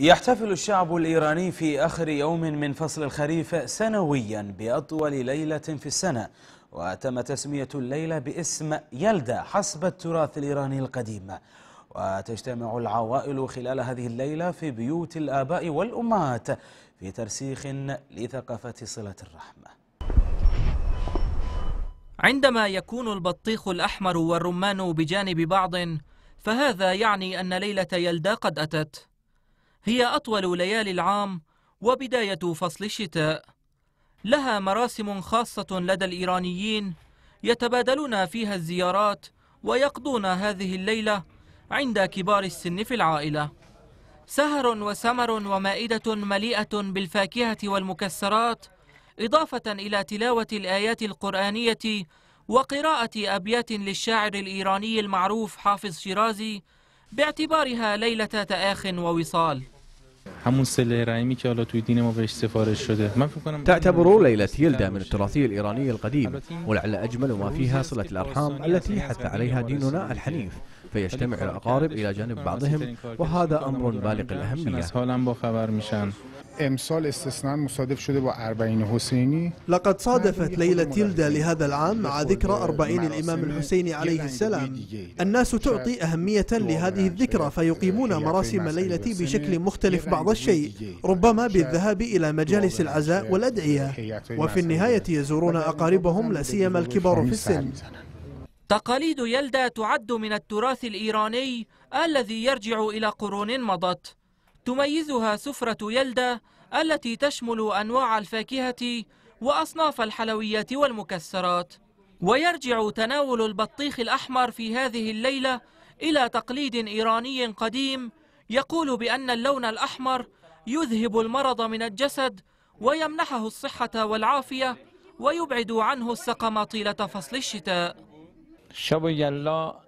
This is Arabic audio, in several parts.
يحتفل الشعب الإيراني في آخر يوم من فصل الخريف سنويا بأطول ليلة في السنة وتم تسمية الليلة باسم يلدا حسب التراث الإيراني القديم وتجتمع العوائل خلال هذه الليلة في بيوت الآباء والأمهات في ترسيخ لثقافة صلة الرحمة عندما يكون البطيخ الأحمر والرمان بجانب بعض فهذا يعني أن ليلة يلدا قد أتت هي أطول ليالي العام وبداية فصل الشتاء لها مراسم خاصة لدى الإيرانيين يتبادلون فيها الزيارات ويقضون هذه الليلة عند كبار السن في العائلة سهر وسمر ومائدة مليئة بالفاكهة والمكسرات إضافة إلى تلاوة الآيات القرآنية وقراءة أبيات للشاعر الإيراني المعروف حافظ شيرازي باعتبارها ليلة تآخ ووصال تعتبر ليلة يلدا من التراث الإيراني القديم ولعل أجمل ما فيها صلة الأرحام التي حث عليها ديننا الحنيف فيجتمع الأقارب إلى جانب بعضهم وهذا أمر بالغ الأهمية امسال استثناء مصادف شده با اربعین حسینی لقد صادفت ليلة تلدا لهذا العام مع ذكرى 40 الإمام الحسين عليه السلام الناس تعطي أهمية لهذه الذكرى فيقيمون مراسم الليلة بشكل مختلف بعض الشيء ربما بالذهاب إلى مجالس العزاء والأدعية وفي النهاية يزورون أقاربهم لا سيما الكبار في السن تقاليد يلدا تعد من التراث الإيراني الذي يرجع إلى قرون مضت تميزها سفرة يلدا التي تشمل أنواع الفاكهة وأصناف الحلويات والمكسرات ويرجع تناول البطيخ الأحمر في هذه الليلة إلى تقليد إيراني قديم يقول بأن اللون الأحمر يذهب المرض من الجسد ويمنحه الصحة والعافية ويبعد عنه السقم طيلة فصل الشتاء شب یلا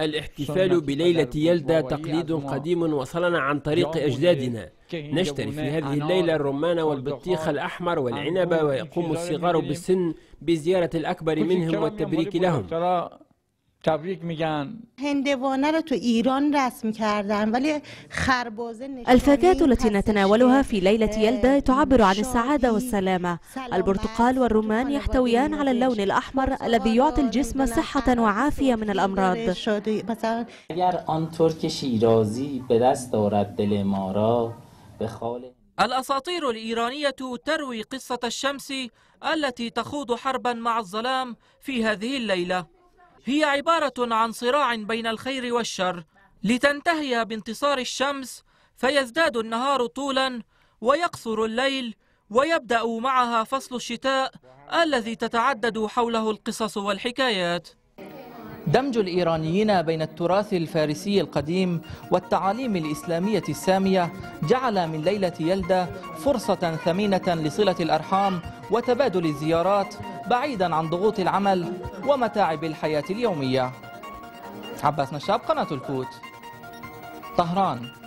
الاحتفال بليلة يلدا تقليد قديم وصلنا عن طريق أجدادنا نشتري في هذه الليلة الرمان والبطيخ الأحمر والعنب ويقوم الصغار بالسن بزيارة الأكبر منهم والتبريك لهم تبریک میگن هندوانه رو تو ایران رسم کردن ولی خربازه الفاكهة التي نتناولها في ليلة اه، يلدا تعبر عن السعادة والسلامة البرتقال والرمان يحتويان على اللون الأحمر الذي يعطي الجسم صحة وعافية من الأمراض اگر آن که شیرازی به دست دارد دل ما را به خال الأساطير الإيرانية تروي قصة الشمس التي تخوض حربا مع الظلام في هذه الليلة هي عبارة عن صراع بين الخير والشر لتنتهي بانتصار الشمس فيزداد النهار طولا ويقصر الليل ويبدأ معها فصل الشتاء الذي تتعدد حوله القصص والحكايات دمج الإيرانيين بين التراث الفارسي القديم والتعاليم الإسلامية السامية جعل من ليلة يلدا فرصة ثمينة لصلة الأرحام وتبادل الزيارات بعيدا عن ضغوط العمل ومتاعب الحياة اليومية عباس نشاب قناة الكوت طهران